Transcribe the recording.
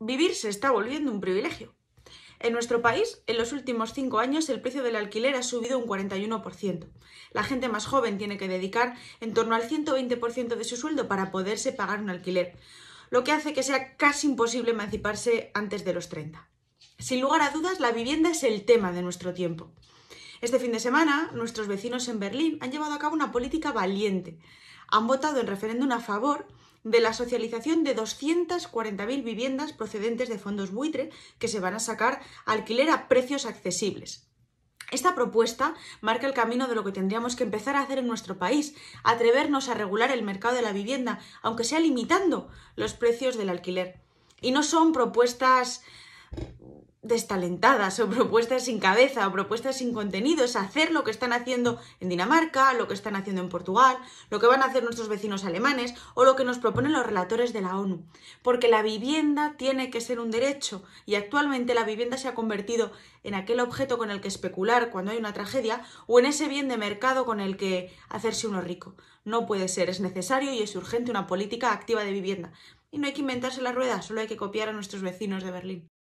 vivir se está volviendo un privilegio. En nuestro país, en los últimos cinco años, el precio del alquiler ha subido un 41%. La gente más joven tiene que dedicar en torno al 120% de su sueldo para poderse pagar un alquiler, lo que hace que sea casi imposible emanciparse antes de los 30. Sin lugar a dudas, la vivienda es el tema de nuestro tiempo. Este fin de semana, nuestros vecinos en Berlín han llevado a cabo una política valiente. Han votado en referéndum a favor de la socialización de 240.000 viviendas procedentes de fondos buitre que se van a sacar alquiler a precios accesibles. Esta propuesta marca el camino de lo que tendríamos que empezar a hacer en nuestro país, atrevernos a regular el mercado de la vivienda, aunque sea limitando los precios del alquiler. Y no son propuestas destalentadas o propuestas sin cabeza o propuestas sin contenido, es hacer lo que están haciendo en Dinamarca, lo que están haciendo en Portugal, lo que van a hacer nuestros vecinos alemanes o lo que nos proponen los relatores de la ONU. Porque la vivienda tiene que ser un derecho y actualmente la vivienda se ha convertido en aquel objeto con el que especular cuando hay una tragedia o en ese bien de mercado con el que hacerse uno rico. No puede ser, es necesario y es urgente una política activa de vivienda. Y no hay que inventarse la rueda, solo hay que copiar a nuestros vecinos de Berlín.